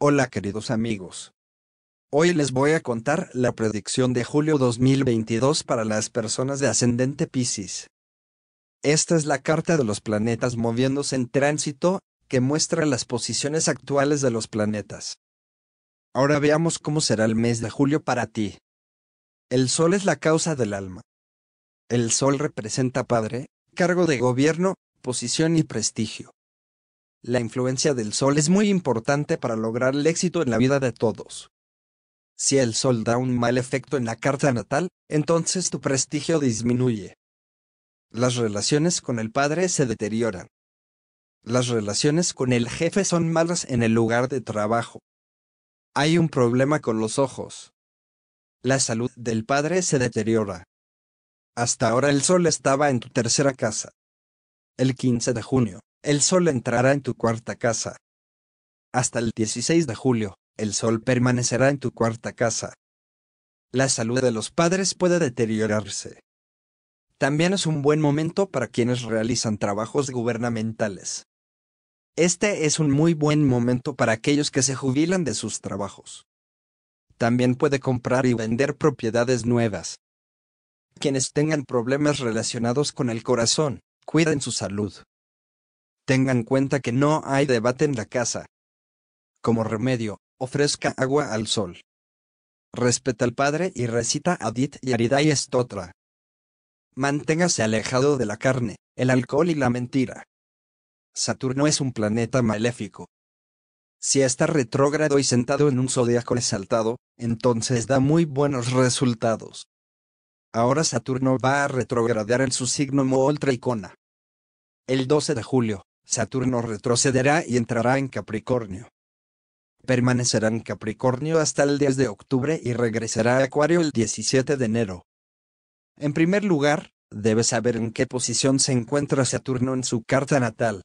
Hola queridos amigos. Hoy les voy a contar la predicción de julio 2022 para las personas de ascendente Pisces. Esta es la carta de los planetas moviéndose en tránsito, que muestra las posiciones actuales de los planetas. Ahora veamos cómo será el mes de julio para ti. El Sol es la causa del alma. El Sol representa padre, cargo de gobierno, posición y prestigio. La influencia del sol es muy importante para lograr el éxito en la vida de todos. Si el sol da un mal efecto en la carta natal, entonces tu prestigio disminuye. Las relaciones con el padre se deterioran. Las relaciones con el jefe son malas en el lugar de trabajo. Hay un problema con los ojos. La salud del padre se deteriora. Hasta ahora el sol estaba en tu tercera casa. El 15 de junio, el Sol entrará en tu cuarta casa. Hasta el 16 de julio, el Sol permanecerá en tu cuarta casa. La salud de los padres puede deteriorarse. También es un buen momento para quienes realizan trabajos gubernamentales. Este es un muy buen momento para aquellos que se jubilan de sus trabajos. También puede comprar y vender propiedades nuevas. Quienes tengan problemas relacionados con el corazón, cuiden su salud. Tengan en cuenta que no hay debate en la casa. Como remedio, ofrezca agua al sol. Respeta al padre y recita Adit y Aridai Stotra. Manténgase alejado de la carne, el alcohol y la mentira. Saturno es un planeta maléfico. Si está retrógrado y sentado en un zodiaco exaltado, entonces da muy buenos resultados. Ahora Saturno va a retrogradar en su signo icona. El 12 de julio, Saturno retrocederá y entrará en Capricornio. Permanecerá en Capricornio hasta el 10 de octubre y regresará a Acuario el 17 de enero. En primer lugar, debes saber en qué posición se encuentra Saturno en su carta natal.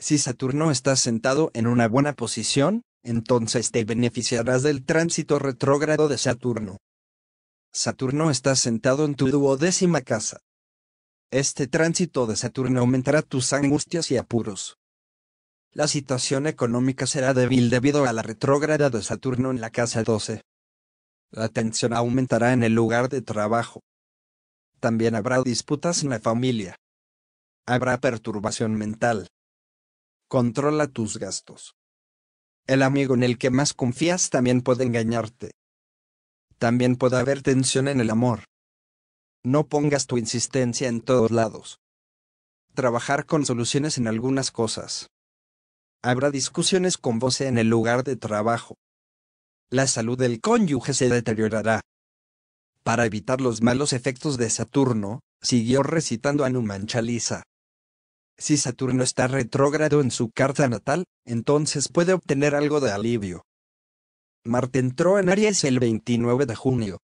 Si Saturno está sentado en una buena posición, entonces te beneficiarás del tránsito retrógrado de Saturno. Saturno está sentado en tu duodécima casa, este tránsito de Saturno aumentará tus angustias y apuros. La situación económica será débil debido a la retrógrada de Saturno en la casa 12. La tensión aumentará en el lugar de trabajo. También habrá disputas en la familia. Habrá perturbación mental. Controla tus gastos. El amigo en el que más confías también puede engañarte. También puede haber tensión en el amor. No pongas tu insistencia en todos lados. Trabajar con soluciones en algunas cosas. Habrá discusiones con vos en el lugar de trabajo. La salud del cónyuge se deteriorará. Para evitar los malos efectos de Saturno, siguió recitando a Numan Si Saturno está retrógrado en su carta natal, entonces puede obtener algo de alivio. Marte entró en Aries el 29 de junio.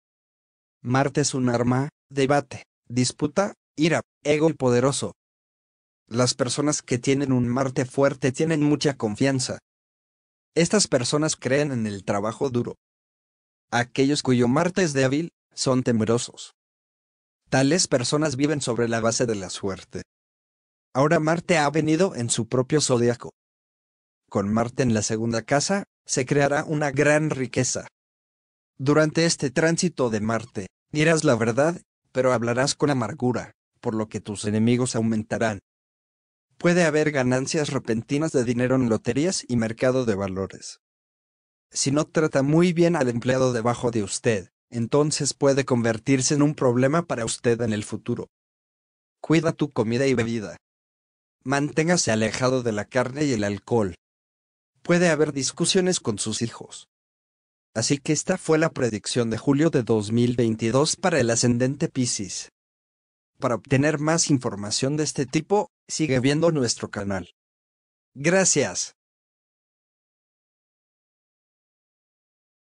Marte es un arma, debate, disputa, ira, ego poderoso. Las personas que tienen un Marte fuerte tienen mucha confianza. Estas personas creen en el trabajo duro. Aquellos cuyo Marte es débil, son temerosos. Tales personas viven sobre la base de la suerte. Ahora Marte ha venido en su propio zodiaco. Con Marte en la segunda casa, se creará una gran riqueza. Durante este tránsito de Marte, dirás la verdad pero hablarás con amargura, por lo que tus enemigos aumentarán. Puede haber ganancias repentinas de dinero en loterías y mercado de valores. Si no trata muy bien al empleado debajo de usted, entonces puede convertirse en un problema para usted en el futuro. Cuida tu comida y bebida. Manténgase alejado de la carne y el alcohol. Puede haber discusiones con sus hijos. Así que esta fue la predicción de julio de 2022 para el ascendente Pisces. Para obtener más información de este tipo, sigue viendo nuestro canal. Gracias.